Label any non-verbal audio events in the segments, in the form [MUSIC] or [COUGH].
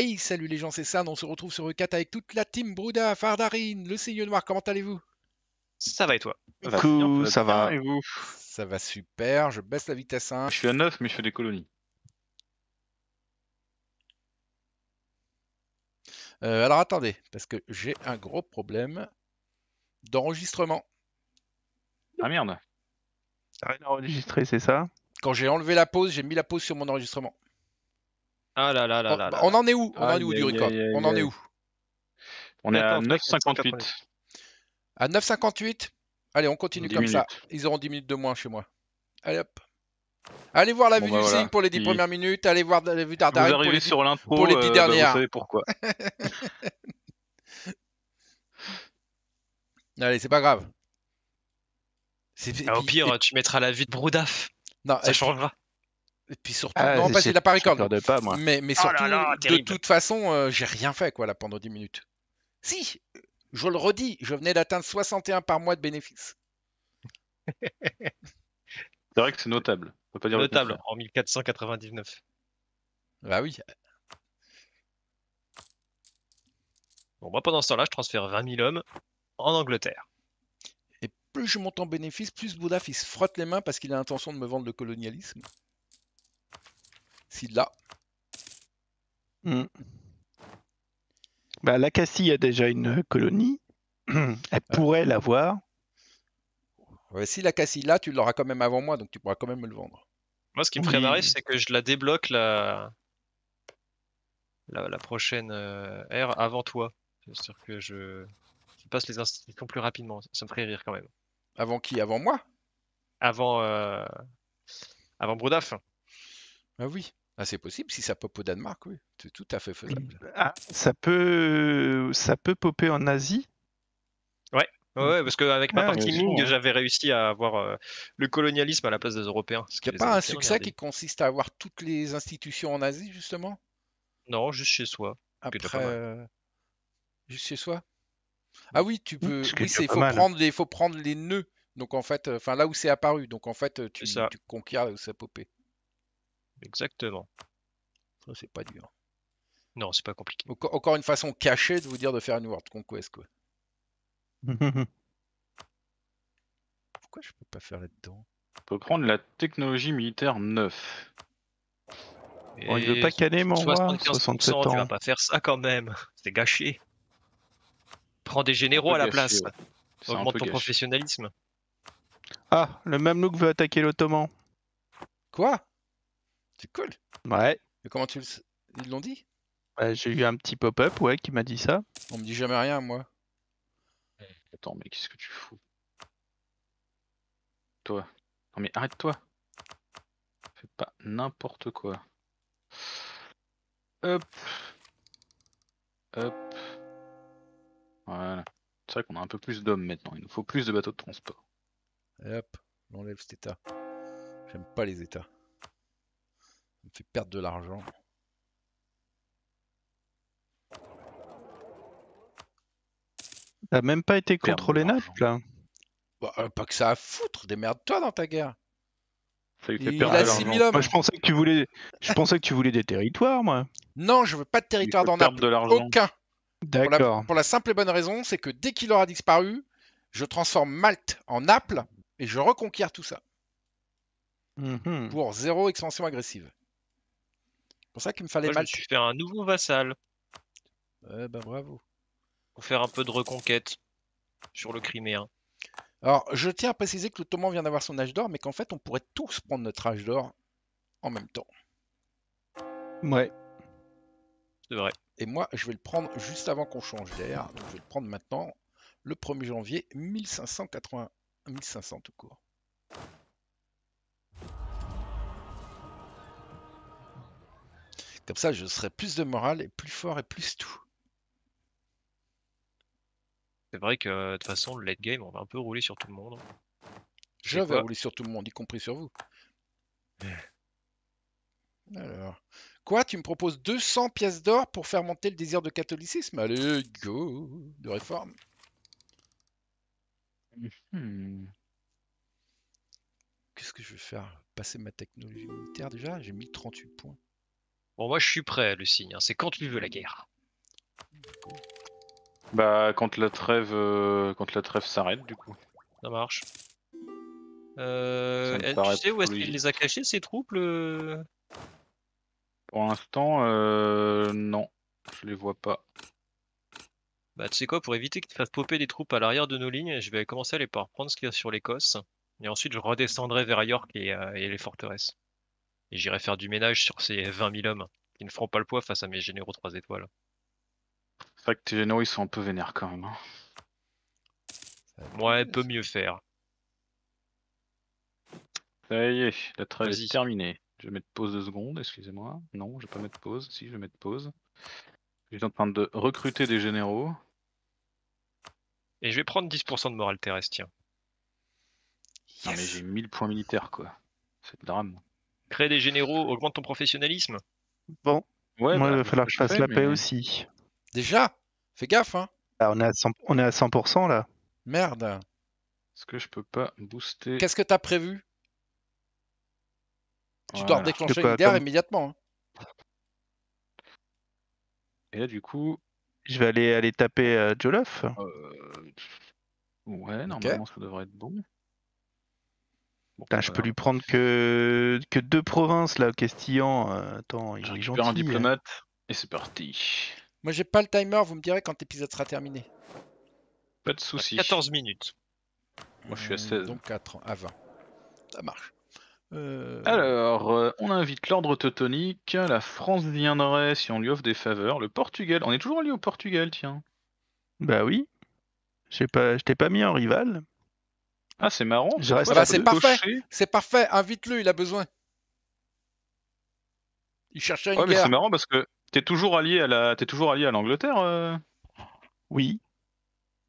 Hey, salut les gens, c'est San, on se retrouve sur E4 avec toute la team Bruda, Fardarine, le Seigneur Noir, comment allez-vous Ça va et toi ça va. Et vous ça va super, je baisse la vitesse 1. Hein. Je suis à 9, mais je fais des colonies. Euh, alors attendez, parce que j'ai un gros problème d'enregistrement. Ah merde. T'as rien enregistré, c'est ça Quand j'ai enlevé la pause, j'ai mis la pause sur mon enregistrement. Ah là On en est où On en est où du record On en est où On est à 9,58. À 9,58 Allez, on continue comme ça. Ils auront 10 minutes de moins chez moi. Allez hop. Allez voir la vue du bah, pour les 10 premières minutes. Allez voir la vue d'Ardarin pour, les... pour les 10 dernières. vous savez pourquoi. [LAUGHS] Allez, c'est pas grave. Ah, au pire, tu mettras la vue de Broudaf. Non, ça changera. Et puis surtout, ah, non, la Mais, mais oh surtout, de toute façon, euh, j'ai rien fait quoi là pendant 10 minutes. Si, je le redis, je venais d'atteindre 61 par mois de bénéfices. [LAUGHS] c'est vrai que c'est notable. On peut pas dire notable en 1499. Bah oui. Bon, moi bah, pendant ce temps-là, je transfère 20 000 hommes en Angleterre. Et plus je monte en bénéfice, plus bouddha, se frotte les mains parce qu'il a l'intention de me vendre le colonialisme si là la Cassie a déjà une colonie. [CLEARS THROAT] Elle pourrait l'avoir. si la Cassie là, tu l'auras quand même avant moi, donc tu pourras quand même me le vendre. Moi, ce qui me ferait c'est que je la débloque la, la, prochaine euh, R avant toi. cest à que je... passe les institutions plus rapidement. Ça me ferait rire quand même. Avant qui Avant moi Avant. Euh, avant Brodaf. Ah oui. Ah, c'est possible, si ça pop au Danemark, oui, c'est tout à fait faisable. Mm, ah, ça peut, ça peut popper en Asie Ouais, ouais mm. parce qu'avec ma ah, partie Ming, j'avais réussi à avoir euh, le colonialisme à la place des Européens. Il n'y a pas un succès qui consiste à avoir toutes les institutions en Asie, justement Non, juste chez soi. Euh, juste chez soi mm. Ah oui, tu peux. il faut prendre, les, faut prendre les nœuds. Donc en fait, euh, enfin là où c'est apparu. Donc en fait, tu, tu conquiers là où ça poppe Exactement. Ça, c'est pas dur. Non, c'est pas compliqué. encore une façon cachée de vous dire de faire une World Conquest, quoi. [LAUGHS] Pourquoi je peux pas faire là-dedans On peut prendre la technologie militaire 9. il veut pas caner mon roi, 67 ans. Tu vas pas faire ça quand même, c'est gâché. Prends des généraux à la place, augmente ton professionnalisme. Ah, le même look veut attaquer l'Ottoman. Quoi c'est cool. Ouais. Mais comment tu le... Ils l'ont dit J'ai eu un petit pop-up, ouais, qui m'a dit ça. On me dit jamais rien, moi. Eh, attends, mais qu'est-ce que tu fous Toi. Non, mais arrête-toi. Fais pas n'importe quoi. Hop. Hop. Voilà. C'est vrai qu'on a un peu plus d'hommes maintenant. Il nous faut plus de bateaux de transport. hop, on enlève cet état. J'aime pas les états me fait perdre de l'argent. T'as même pas été contrôlé Naples, là bah, euh, Pas que ça à foutre, démerde-toi dans ta guerre ça lui fait Il a hommes. je pensais que tu voulais, je pensais que tu voulais des territoires, moi. Non, je veux pas de territoire dans Naples. de Aucun. Pour la, D'accord. pour la simple et bonne raison, c'est que dès qu'il aura disparu, je transforme Malte en Naples et je reconquiers tout ça mhm. pour zéro expansion agressive pour ça qu'il me fallait mal. Je un nouveau vassal. Ouais, eh ben, bravo. Pour faire un peu de reconquête sur le Criméen. Alors, je tiens à préciser que l'Ottoman vient d'avoir son âge d'or, mais qu'en fait, on pourrait tous prendre notre âge d'or en même temps. Ouais. C'est vrai. Et moi, je vais le prendre juste avant qu'on change d'air. je vais le prendre maintenant, le 1er janvier 1580, 1500 tout court. Comme ça, je serai plus de morale et plus fort et plus tout. C'est vrai que de toute façon, le late game, on va un peu rouler sur tout le monde. Je vais rouler sur tout le monde, y compris sur vous. Alors. Quoi Tu me proposes 200 pièces d'or pour faire monter le désir de catholicisme Allez, go De réforme. Hmm. Qu'est-ce que je vais faire Passer ma technologie militaire déjà J'ai mis 38 points. Bon, moi je suis prêt, le signe, hein. C'est quand tu veux la guerre. Bah, quand la trêve, euh, quand la trêve s'arrête, du coup. Ça marche. Euh, eh, tu sais où est-ce qu'il les a cachés ses troupes Pour l'instant, euh, non, je les vois pas. Bah, tu sais quoi, pour éviter qu'ils fassent popper des troupes à l'arrière de nos lignes, je vais commencer à les par prendre ce qu'il y a sur l'Écosse, et ensuite je redescendrai vers York et euh, les forteresses et j'irai faire du ménage sur ces 20 000 hommes qui ne feront pas le poids face à mes généraux 3 étoiles. C'est vrai que tes généraux ils sont un peu vénères quand même. Hein. Ouais, peut mieux faire. Ça y est, la trêve est terminée. Je vais mettre pause de secondes, excusez-moi. Non, je vais pas mettre pause. Si, je vais mettre pause. Je suis en train de recruter des généraux. Et je vais prendre 10% de morale terrestre, tiens. Non mais j'ai 1000 points militaires quoi. C'est le drame des généraux, augmente ton professionnalisme. Bon. Ouais, Moi, bah, il va falloir que je fasse la paix aussi. Déjà Fais gaffe, hein bah, on, est à 100... on est à 100% là. Merde. Est-ce que je peux pas booster Qu'est-ce que t'as prévu Tu dois redéclencher une guerre immédiatement. Hein. Et là, du coup. Je vais aller, aller taper euh, Jolof. Euh, ouais, normalement, ça devrait être bon je peux lui prendre que, que deux provinces là, Castillan. Euh, attends, il est gentil. un hein. diplomate et c'est parti. Moi j'ai pas le timer, vous me direz quand l'épisode sera terminé. Pas de souci. 14 minutes. Moi je suis à 16. Euh, donc 4 à 20. Ça marche. Euh, Alors, on invite l'ordre teutonique, la France viendrait si on lui offre des faveurs, le Portugal, on est toujours allé au Portugal, tiens. Bah oui. Je pas, je t'ai pas mis en rival. Ah, c'est marrant. c'est parfait. C'est parfait. Invite-le, il a besoin. Il cherchait une ouais, c'est marrant parce que t'es toujours allié à la, toujours allié à l'Angleterre. Euh. Oui.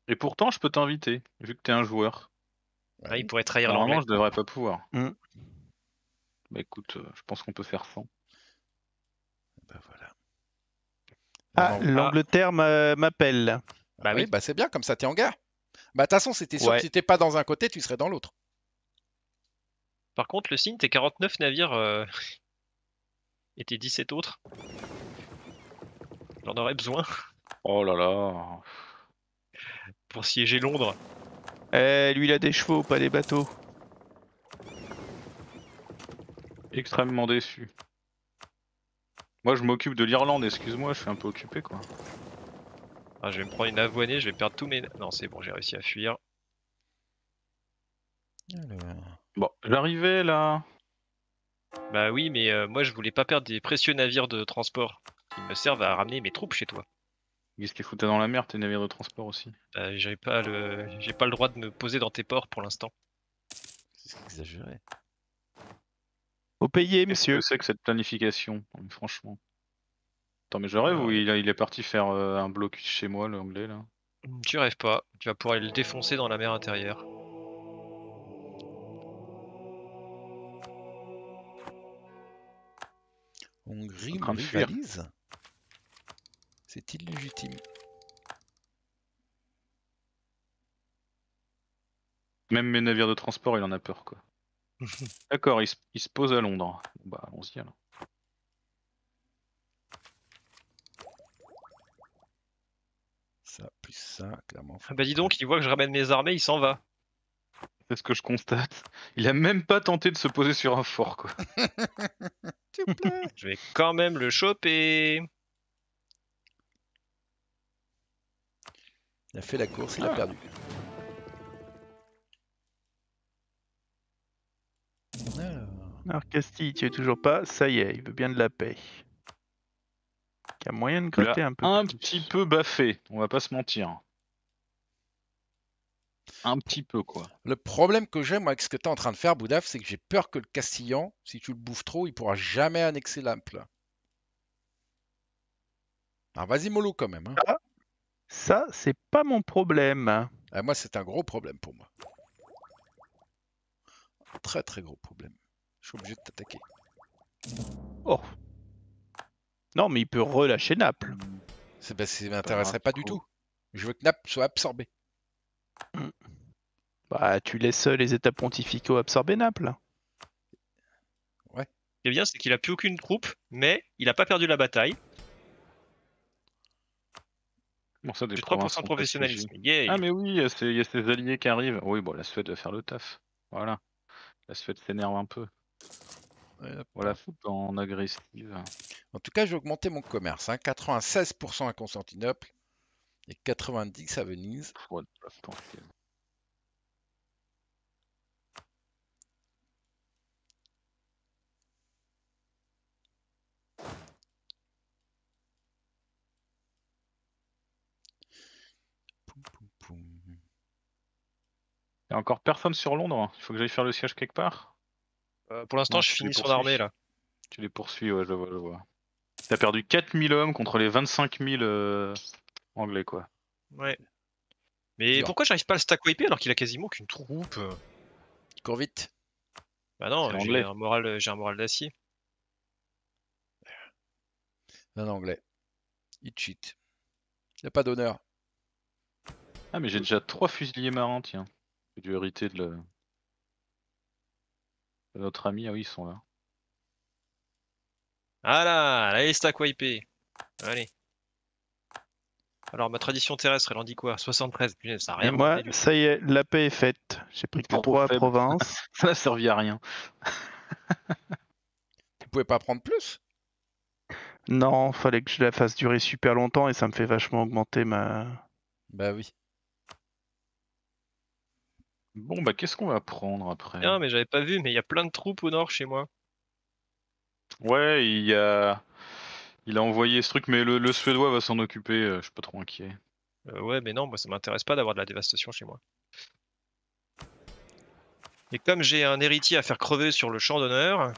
Et pourtant, je peux t'inviter vu que t'es un joueur. Ah, il pourrait trahir Normalement, je devrais pas pouvoir. Mm. Bah écoute, euh, je pense qu'on peut faire sans. Bah, voilà. Ah, l'Angleterre m'appelle. Bah ah oui. bah c'est bien, comme ça t'es en guerre. Bah, de toute façon, c'était sûr si t'étais pas dans un côté, tu serais dans l'autre. Par contre, le signe, t'es 49 navires euh, [LAUGHS] et t'es 17 autres. J'en aurais besoin. [LAUGHS] Oh là là. Pour siéger Londres. Eh, lui, il a des chevaux, pas des bateaux. Extrêmement déçu. Moi, je m'occupe de l'Irlande, excuse-moi, je suis un peu occupé, quoi. Ah, je vais me prendre une avoinée, je vais perdre tous mes... Non, c'est bon, j'ai réussi à fuir. Bon, j'arrivais là. Bah oui, mais euh, moi je voulais pas perdre des précieux navires de transport qui me servent à ramener mes troupes chez toi. Qu'est-ce qu'ils foutaient dans la mer tes navires de transport aussi Bah j'ai pas le j'ai pas le droit de me poser dans tes ports pour l'instant. C'est exagéré. Au payer monsieur. C'est que cette planification, franchement. Attends, mais je rêve ou euh. il, est parti faire euh, un bloc chez moi, l'anglais, là Tu rêves pas, tu vas pouvoir aller le défoncer dans la mer intérieure. Hongrie me C'est illégitime. Même mes navires de transport, il en a peur, quoi. [LAUGHS] D'accord, il, se- pose à Londres. Bah, allons-y, alors. Ah bah dis donc, il voit que je ramène mes armées, il s'en va. C'est ce que je constate. Il a même pas tenté de se poser sur un fort, quoi. [LAUGHS] je vais quand même le choper. Il a fait la course, il a ah. perdu. Alors Castille, tu es toujours pas. Ça y est, il veut bien de la paix. Il y a moyen de gratter un peu. Un petit peu baffé, on va pas se mentir. Un petit peu, quoi. Le problème que moi, avec ce que tu es en train de faire, Boudaf, c'est que j'ai peur que le Castillan, si tu le bouffes trop, il pourra jamais annexer l'ample. Alors vas-y, mollo quand même. Hein. ça, c'est pas mon problème. Eh, moi, c'est un gros problème pour moi. très très gros problème. Je suis obligé de t'attaquer. Oh Non, mais il peut relâcher Naples. Ça ne ben, m'intéresserait pas, ah, pas du tout. Je veux que Naples soit absorbé. Mm. Bah, tu laisses les états pontificaux absorber Naples. Ouais. Ce qui est bien, c'est qu'il a plus aucune troupe, mais il n'a pas perdu la bataille. Bon, ça, 3% de Ah, mais oui, il y, a ses alliés qui arrivent. Oui, bon, la Suède va faire le taf. Voilà. La Suède s'énerve un peu. Voilà, en agressive. En tout cas, j'ai augmenté mon commerce. Hein. 96% à Constantinople, et 90 à Venise. Il n'y a encore personne sur Londres. Hein. Il faut que j'aille faire le siège quelque part. Euh, pour l'instant, je finis sur armée là. Tu les poursuis, ouais, je vois, je vois. T'as perdu 4000 hommes contre les 25 000 anglais, quoi. Ouais. Mais pourquoi j'arrive pas à le stack wiper alors qu'il a quasiment qu'une troupe euh Il court vite. Bah non, j'ai un moral, euh, j'ai un moral d'acier. anglais. Il cheat. Il a pas d'honneur. Ah, mais j'ai déjà trois fusiliers marins, tiens. J'ai dû hériter de, le... notre ami. Ah oui, ils sont là. Ah là, là, stack wipé. Allez. Alors, ma tradition terrestre, elle en dit quoi 73, ça rien. Et moi, ça y est, la paix est faite. J'ai pris que trois provinces. [LAUGHS] ça ne servi à rien. ne [LAUGHS] pouvais pas prendre plus Non, fallait que je la fasse durer super longtemps et ça me fait vachement augmenter ma. Bah oui. Bon, bah qu'est-ce qu'on va prendre après Non, mais j'avais pas vu, mais il y a plein de troupes au nord chez moi. Ouais, il y a. Il a envoyé ce truc, mais le, Suédois va s'en occuper, euh, je suis pas trop inquiet. Euh, ouais, mais non, moi ça m'intéresse pas d'avoir de la dévastation chez moi. Et comme j'ai un héritier à faire crever sur le champ d'honneur.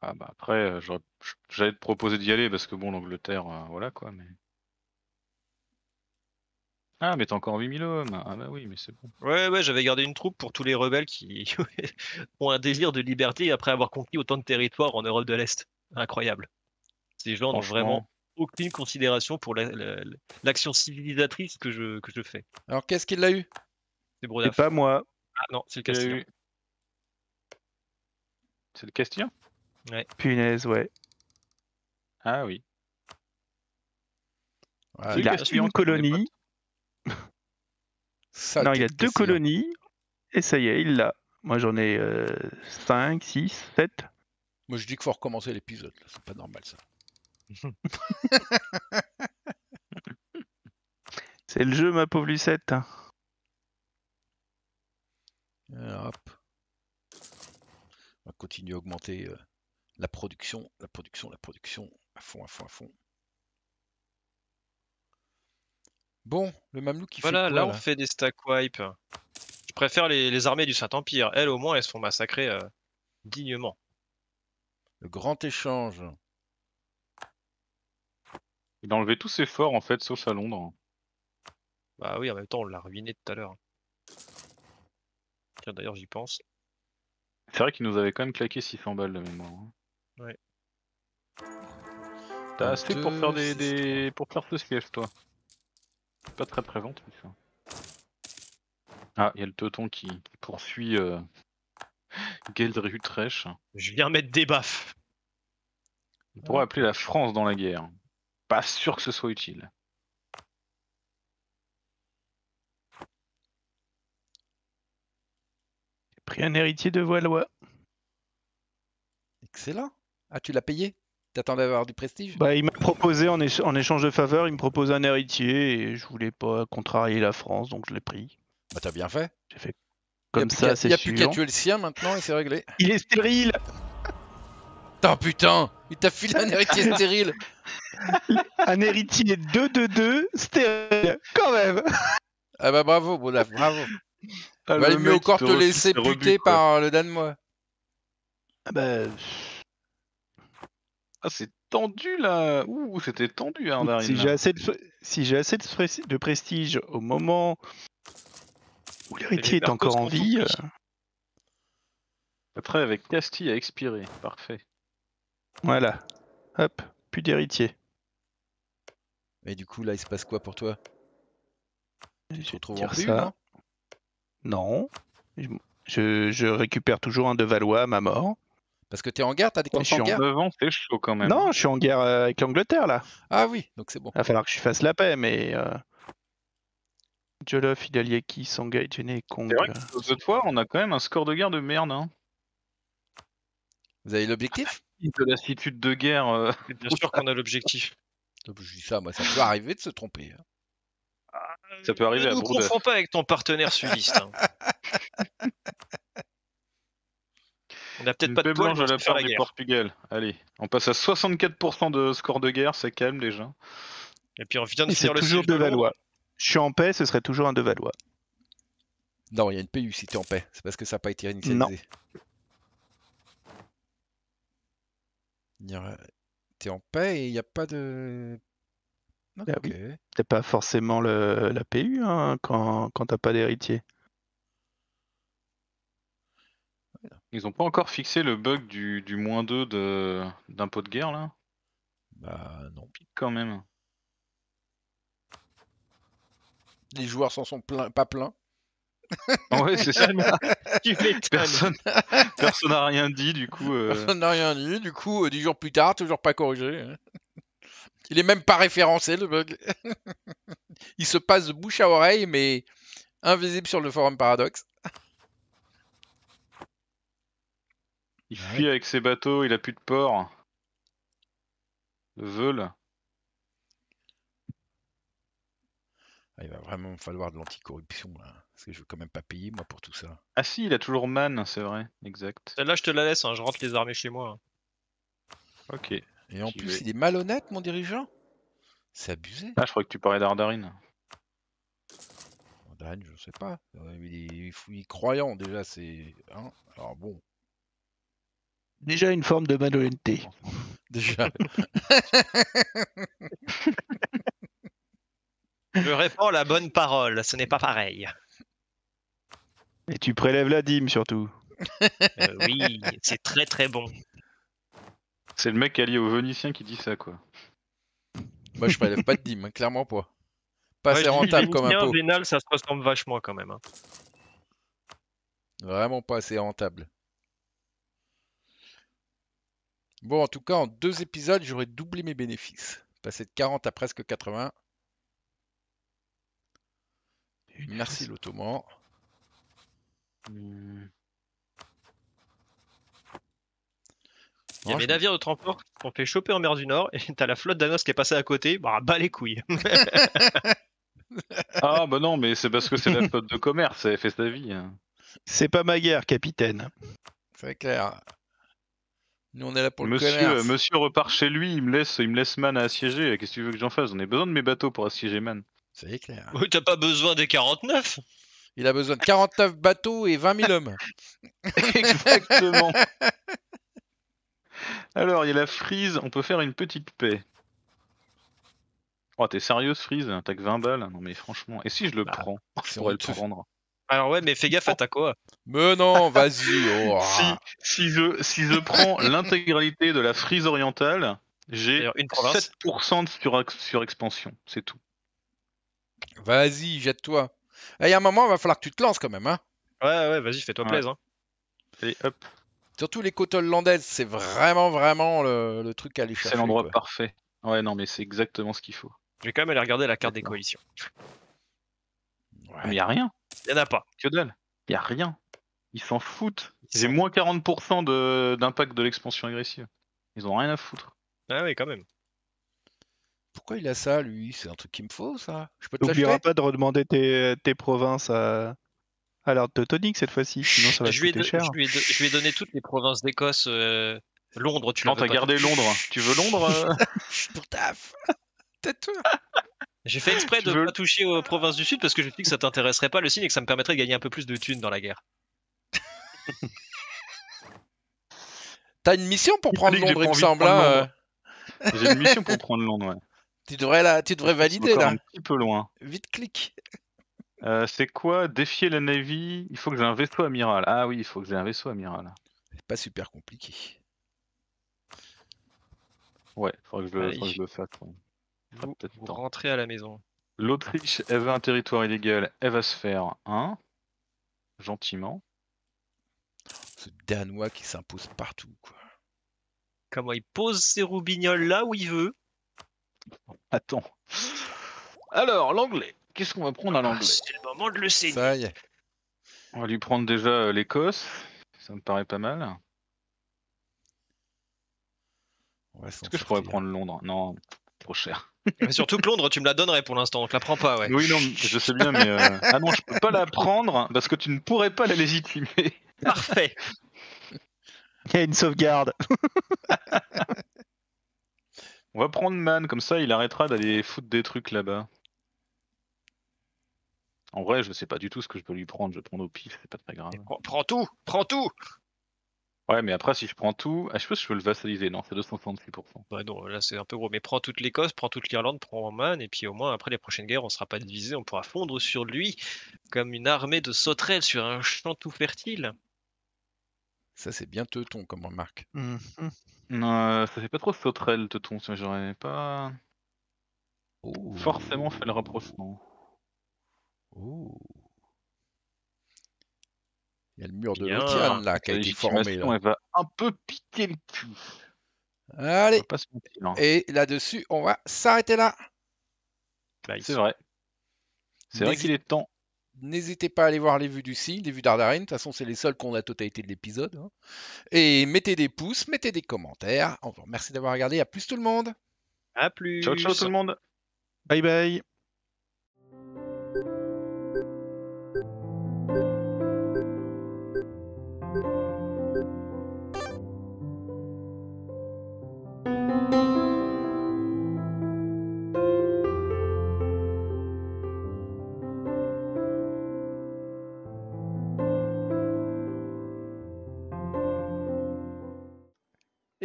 Ah bah après, euh, j'allais te proposer d'y aller parce que bon, l'Angleterre, voilà quoi, mais. Ah, mais t'as encore 8000 hommes. Ah, bah oui, mais c'est bon. Ouais, ouais, j'avais gardé une troupe pour tous les rebelles qui [LAUGHS] ont un désir de liberté après avoir conquis autant de territoires en Europe de l'Est. Incroyable. Ces gens n'ont vraiment aucune considération pour l'action civilisatrice que je, je fais. Alors, qu'est-ce qu'il a eu C'est pas moi. Ah non, c'est le Castillon. C'est le Castillon Ouais. Punaise, ouais. Ah oui. il a une colonie. Ça non, il y a deux colonies, et ça y est, il l'a. Moi j'en ai 5, 6, 7. Moi je dis qu'il faut recommencer l'épisode, c'est pas normal ça. [LAUGHS] c'est le jeu, ma pauvre Lucette. Hein. On va continuer à augmenter euh, la production, la production, la production, à fond, à fond, à fond. Bon, le Mamelouk qui voilà, fait. Voilà, là, on fait des stack wipes Je préfère les, armées du Saint-Empire. Elles, au moins, elles se font massacrer euh, dignement. Le grand échange. Il a enlevé tous ses forts, en fait, sauf à Londres. Bah oui, en même temps, on l'a ruiné tout à l'heure. Tiens, d'ailleurs, j'y pense. C'est vrai qu'il nous avait quand même claqué 600 balles de mémoire. Hein. Ouais. T'as assez pour faire des, pour faire ce toi. Pas très présent tout ça. Ah, il y a le Toton qui, poursuit euh... [LAUGHS] Utrecht. Je viens mettre des baffes. On pourrait appeler la France dans la guerre. Pas sûr que ce soit utile. J'ai pris un héritier de Valois. Excellent. Ah, tu l'as payé T'attendais d'avoir du prestige bah, Il m'a proposé en, échange de faveur, il me propose un héritier et je voulais pas contrarier la France, donc je l'ai pris. Bah, t'as bien fait. J'ai fait comme ça, c'est sûr. Il n'y a plus qu'à tuer le sien maintenant et c'est réglé. Il est stérile Putain, [LAUGHS] oh, putain Il t'a filé un héritier stérile [LAUGHS] Un héritier 2-2-2 stérile, quand même Ah bah bravo, Bolaf, bravo ah, bah, Il mieux encore te laisser buter par euh, le Danois. Ah bah. Ah, c'est tendu là Ouh, c'était tendu, hein, Si j'ai assez, de, de, prestige au moment où l'héritier est encore en vie. Euh. Après, avec Castille a expiré. Parfait. Voilà. Hop, plus d'héritier. Mais du coup, là, il se passe quoi pour toi Tu te retrouves ça. Non. Je, je récupère toujours un de Valois à ma mort. Parce que tu es en guerre, as des je suis en guerre. c'est chaud quand même. Non, je suis en guerre euh, avec l'Angleterre là. Ah oui, donc c'est bon. Il va falloir que je fasse la paix, mais. Euh, Jolof, Idaliaki, Sangai, et Kong. C'est vrai que euh, on a quand même un score de guerre de merde. Hein. Vous avez l'objectif ah, De lassitude de guerre. [LAUGHS] Bien sûr qu'on a l'objectif. Ah, bah, je dis ça, moi, ça peut arriver de se tromper. Hein. Ça peut arriver ne à Ne confonds pas avec ton partenaire sudiste. Hein. [LAUGHS] On a peut-être pas de à la faire Allez, on passe à 64% de score de guerre, c'est calme déjà. Et puis on vient de faire le toujours de Valois. Je suis en paix, ce serait toujours un de Valois. Non, il y a une PU si tu es en paix. C'est parce que ça n'a pas été initialisé. Non. T'es en paix et il n'y a pas de. Ah okay. pas forcément la PU hein, quand, quand t'as pas d'héritier. Ils ont pas encore fixé le bug du, moins 2 de, d'un pot de guerre là Bah non. Pique quand même. Les joueurs s'en sont plein, pas pleins. Ah ouais, c'est ça. personne n'a rien dit du coup. Personne n'a rien dit du coup. dix jours plus tard, toujours pas corrigé. Hein. Il est même pas référencé le bug. [LAUGHS] Il se passe bouche à oreille, mais invisible sur le forum Paradoxe. Il ah fuit avec ses bateaux, il a plus de port. Le veulent. Ah, il va vraiment falloir de l'anticorruption là. Parce que je veux quand même pas payer moi pour tout ça. Ah si, il a toujours man, c'est vrai, exact. Là je te la laisse, hein, je rentre les armées chez moi. Hein. Ok. Et en plus il est malhonnête mon dirigeant C'est abusé. Ah je crois que tu parlais d'Ardarine. Ardarine, je sais pas. Il est, croyant déjà, c'est. Hein. Alors bon. Déjà une forme de malhonnêteté. Déjà. [LAUGHS] Je réponds la bonne parole, ce n'est pas pareil. Et tu prélèves la dîme surtout. Euh, oui, c'est très très bon. C'est le mec allié au Vénitiens qui dit ça, quoi. Moi, je prélève pas de dîme, hein, clairement pas. Pas assez rentable comme impôt. Vénal, ça se ressemble vachement quand même. Hein. Vraiment pas assez rentable. Bon, en tout cas, en deux épisodes, j'aurais doublé mes bénéfices. Passé de 40 à presque 80. Merci l'Ottoman. Il y a mes navires de transport qui fait choper en mer du Nord et t'as la flotte d'Anos qui est passée à côté. Bah, bah les couilles. [LAUGHS] ah, bah non, mais c'est parce que c'est la flotte de commerce, elle fait sa vie. Hein. C'est pas ma guerre, capitaine. C'est clair. Nous, on est là pour le monsieur, euh, monsieur repart chez lui, il me laisse, il me laisse Man à assiéger. Qu'est-ce que tu veux que j'en fasse On a besoin de mes bateaux pour assiéger Man. C'est clair. Oui, t'as pas besoin des 49 Il a besoin de 49 bateaux et 20 000 hommes. [LAUGHS] Exactement. Alors, il y a la frise, on peut faire une petite paix. Oh, t'es sérieuse, frise T'as que 20 balles Non, mais franchement. Et si je le bah, prends On le prendre. Alors ouais, mais fais gaffe à ta quoi. Mais non, vas-y. Oh. si, je, si je prends [LAUGHS] l'intégralité de la frise orientale, j'ai 7% de sur, expansion, c'est tout. Vas-y, jette-toi. Il eh, y a un moment, il va falloir que tu te lances quand même. Hein. Ouais, ouais, vas-y, fais-toi plaisir. hop. Surtout les côtes hollandaises, c'est vraiment, vraiment le, truc à aller chercher. C'est l'endroit parfait. Ouais, non, mais c'est exactement ce qu'il faut. Je vais quand même aller regarder la carte des coalitions il n'y a rien. Il n'y en a pas. Que Il n'y a rien. Ils s'en foutent. Ils ont moins 40% d'impact de, l'expansion agressive. Ils ont rien à foutre. Ah oui, quand même. Pourquoi il a ça, lui C'est un truc qu'il me faut, ça Je peux pas de redemander tes, provinces à, à l'ordre teutonique cette fois-ci, sinon ça va je cher. Je lui, ai donné toutes les provinces d'Écosse. Euh, Londres, tu Non, t'as gardé Londres. Tu veux Londres suis euh [LAUGHS] Pour taf j'ai fait exprès de ne pas toucher aux provinces du Sud parce que je me dis que ça t'intéresserait pas le signe et que ça me permettrait de gagner un peu plus de thunes dans la guerre. [LAUGHS] T'as une mission pour prendre Londres, il me semble. Hein, euh. J'ai une mission pour [LAUGHS] prendre Londres, ouais. Tu devrais, là, tu devrais valider là. Un petit peu loin. Vite clic. Euh, c'est quoi défier la Navy Il faut que j'ai un vaisseau amiral. Ah oui, il faut que j'ai un vaisseau amiral. C'est pas super compliqué. Ouais, il faudrait que je, le bah, fasse vous, rentrer à la maison. L'Autriche, elle veut un territoire illégal, elle va se faire un. Gentiment. Ce Danois qui s'impose partout, quoi. Comment il pose ses roubignoles là où il veut. Attends. Alors, l'anglais. Qu'est-ce qu'on va prendre à ah, l'anglais C'est le moment de le saigner. On va lui prendre déjà euh, l'Écosse. Ça me paraît pas mal. Est-ce que je pourrais prendre Londres Non, trop cher surtout que Londres, tu me la donnerais pour l'instant, donc la prends pas, ouais. Oui, non, je sais bien, mais. Euh, ah non, je peux pas la prendre parce que tu ne pourrais pas la légitimer. Parfait [LAUGHS] Il y a une sauvegarde [LAUGHS] On va prendre Man, comme ça il arrêtera d'aller foutre des trucs là-bas. En vrai, je sais pas du tout ce que je peux lui prendre, je vais prendre au pif, c'est pas très grave. prends tout Prends tout Ouais, mais après, si je prends tout, ah, je pense que je peux le vassaliser. Non, c'est 266%. Ouais non, là, c'est un peu gros. Mais prends toute l'Écosse, prends toute l'Irlande, prends Roman, et puis au moins, après les prochaines guerres, on ne sera pas divisé, on pourra fondre sur lui comme une armée de sauterelles sur un champ tout fertile. Ça, c'est bien teuton comme remarque. Mhm. Euh, ça fait pas trop sauterelle, teuton. J'aurais pas oh. forcément fait le rapprochement. Oh le mur de Lotian, là, qui a Elle va un peu piquer le cul. Allez. Hein. Et là-dessus, on va s'arrêter là. C'est vrai. C'est vrai qu'il est temps. N'hésitez pas à aller voir les vues du signe, les vues d'Ardarine. De toute façon, c'est les seuls qu'on a la totalité de l'épisode. Hein. Et mettez des pouces, mettez des commentaires. merci d'avoir regardé. À plus tout le monde. À plus. Ciao, ciao tout le monde. Bye bye.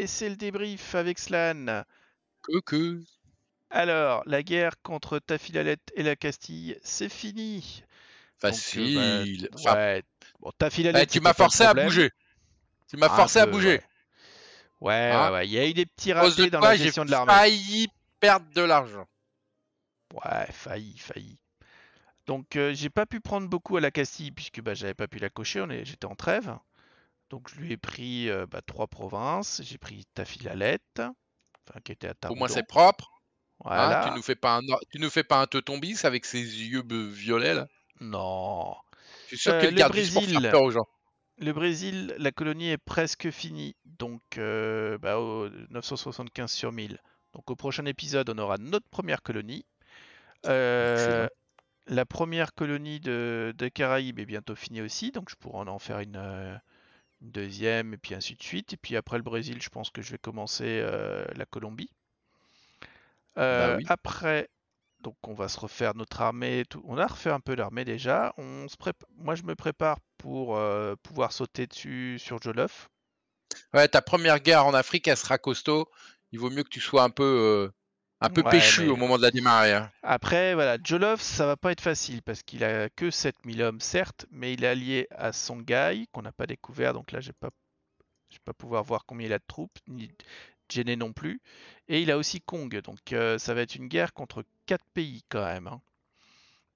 c'est le débrief avec Slan. Coucou. Alors, la guerre contre Tafilalette et la Castille, c'est fini. Euh, bah, Facile. ouais. Bon, Tafilalette. Eh, tu m'as forcé à bouger. Tu m'as ah, forcé à bouger. Hein ouais, ouais, Il y a eu des petits ratés dans la gestion de l'armée. J'ai failli perdre de l'argent. Ouais, failli, failli. Donc, euh, j'ai pas pu prendre beaucoup à la Castille puisque bah, j'avais pas pu la cocher. J'étais en trêve. Donc je lui ai pris bah, trois provinces. J'ai pris Tafilalette, enfin, qui était à Tarondon. Pour moi, c'est propre. Hein, voilà. tu nous fais pas un, tu teutombis avec ses yeux violets là Non. Je suis que le Brésil. Le Brésil, la colonie est presque finie, donc 975 bah, sur 1000. Donc au prochain épisode, on aura notre première colonie. la première colonie de, de, Caraïbes est bientôt finie aussi, donc je pourrais en faire une, deuxième, et puis ainsi de suite. Et puis après le Brésil, je pense que je vais commencer euh, la Colombie. Euh, bah après, donc on va se refaire notre armée. Tout... On a refait un peu l'armée déjà. On se Moi, je me prépare pour euh, pouvoir sauter dessus sur Jolof. Ouais, ta première guerre en Afrique, elle sera costaud. Il vaut mieux que tu sois un peu un peu péchu au moment de la démarrer. Hein. Après, voilà, Jolov, ça va pas être facile parce qu'il a que 7000 hommes, certes, mais il est allié à Songhai, qu'on n'a pas découvert, donc là, je pas... vais pas pouvoir voir combien il a de troupes, ni gêné non plus. Et il a aussi Kong, donc euh, ça va être une guerre contre quatre pays quand même. Hein.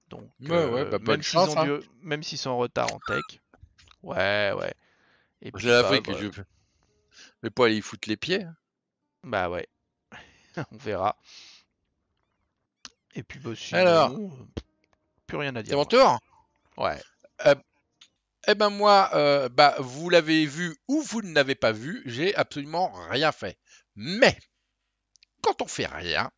Donc, ouais, euh, bah, chance ouais, hein. même s'ils sont en retard en tech. Ouais, ouais. J'ai l'Afrique, que je... mais pas aller y foutre les pieds. Bah ouais. [LAUGHS] on verra. Et puis, bah, Alors, euh, plus rien à dire. C'est mon tour Ouais. Euh, eh ben moi, euh, bah, vous l'avez vu ou vous ne l'avez pas vu, j'ai absolument rien fait. Mais, quand on fait rien,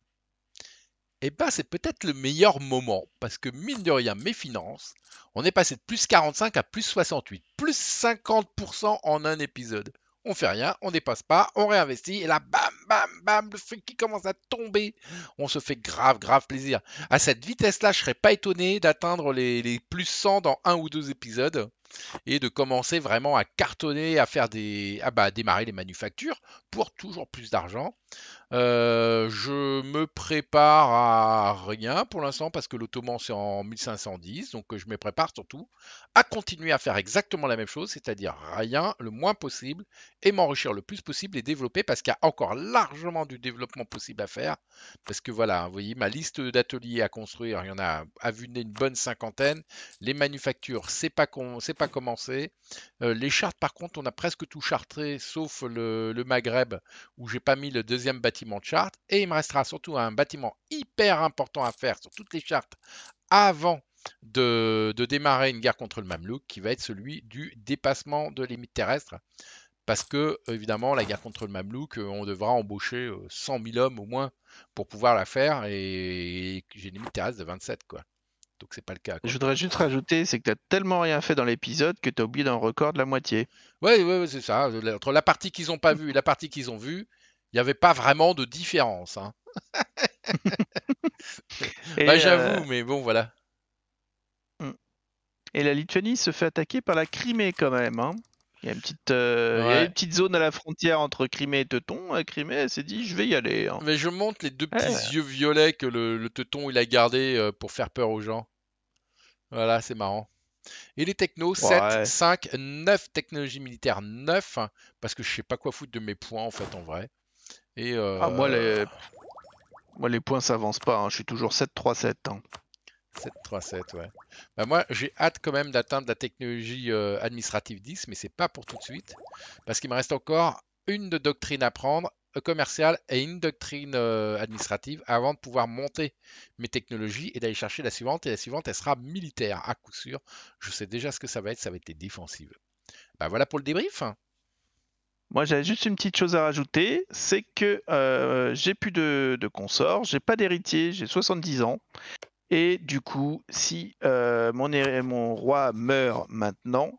eh ben c'est peut-être le meilleur moment. Parce que mine de rien, mes finances, on est passé de plus 45 à plus 68, plus 50% en un épisode on fait rien, on dépasse pas, on réinvestit, et là, bam, bam, bam, le fric qui commence à tomber. On se fait grave, grave plaisir. À cette vitesse-là, je serais pas étonné d'atteindre les, plus 100 dans un ou deux épisodes et de commencer vraiment à cartonner, à faire des, à bah, démarrer les manufactures, pour toujours plus d'argent. Euh, je me prépare à rien pour l'instant parce que l'Ottoman c'est en 1510, donc euh, je me prépare surtout à continuer à faire exactement la même chose, c'est-à-dire rien le moins possible et m'enrichir le plus possible et développer parce qu'il y a encore largement du développement possible à faire. Parce que voilà, vous voyez ma liste d'ateliers à construire, il y en a à vue une bonne cinquantaine. Les manufactures, c'est pas c'est pas commencé. Euh, les chartes, par contre, on a presque tout chartré sauf le, le Maghreb où j'ai pas mis le deuxième bâtiment de charte. Et il me restera surtout un bâtiment hyper important à faire sur toutes les chartes avant de, démarrer une guerre contre le Mamelouk, qui va être celui du dépassement de limites terrestre Parce que, évidemment, la guerre contre le Mamelouk, on devra embaucher 100 euh, 000 hommes au moins pour pouvoir la faire. Et, et j'ai une limite terrestre de 27, quoi. Donc c'est pas le cas. Je voudrais juste rajouter, c'est que t'as tellement rien fait dans l'épisode que t'as oublié d'un record de la moitié. Ouais, ouais, c'est ça. Entre la partie qu'ils ont pas vue et la partie qu'ils ont vue, il n'y avait pas vraiment de différence. Hein. [LAUGHS] bah, j'avoue, euh, mais bon, voilà. Mm. Et la Lituanie se fait attaquer par la Crimée quand même. Hein. Il y, a une petite, euh, petite zone à la frontière entre Crimée et Teuton. Euh, Crimée, s'est dit, je vais y aller. Hein. Mais je monte les deux petits yeux violets que le, Teuton il a gardé euh, pour faire peur aux gens. Voilà, c'est marrant. Et les technos, 7, 5, 9 technologies militaires, 9, hein, parce que je sais pas quoi foutre de mes points en fait en vrai. Et ah, moi, les... moi les points s'avancent pas, hein. je suis toujours 7, 3, 7. 737, ouais. Bah, moi, j'ai hâte quand même d'atteindre la technologie euh, administrative 10, mais c'est pas pour tout de suite, parce qu'il me reste encore une de doctrine à prendre, euh, commerciale et une doctrine euh, administrative, avant de pouvoir monter mes technologies et d'aller chercher la suivante. Et la suivante, elle sera militaire, à coup sûr. Je sais déjà ce que ça va être, ça va être défensive. Bah, voilà pour le débrief. Moi, j'avais juste une petite chose à rajouter, c'est que j'ai plus de, de consorts, j'ai pas d'héritier, j'ai 70 ans. Et du coup, si euh, mon, roi meurt maintenant.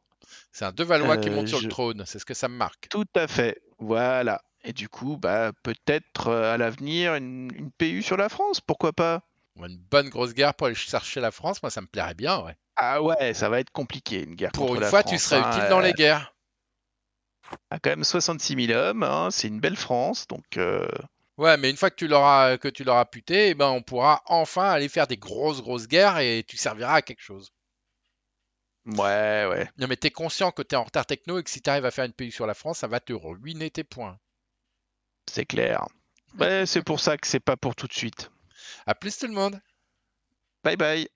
C'est un deux Valois qui euh, monte sur le trône, c'est ce que ça me marque. Tout à fait, voilà. Et du coup, bah, peut-être euh, à l'avenir, une, PU sur la France, pourquoi pas Une bonne grosse guerre pour aller chercher la France, moi ça me plairait bien, ouais. Ah ouais, ça va être compliqué, une guerre pour une fois, tu serais hein, utile dans les guerres. A quand même 66 000 hommes, hein, c'est une belle France, donc Ouais, mais une fois que tu l'auras que tu l'auras puté, eh ben on pourra enfin aller faire des grosses grosses guerres et tu serviras à quelque chose. Ouais, ouais. Non, mais t'es conscient que t'es en retard techno et que si t'arrives à faire une PU sur la France, ça va te ruiner tes points. C'est clair. Ouais, c'est pour ça que c'est pas pour tout de suite. À plus tout le monde. Bye bye.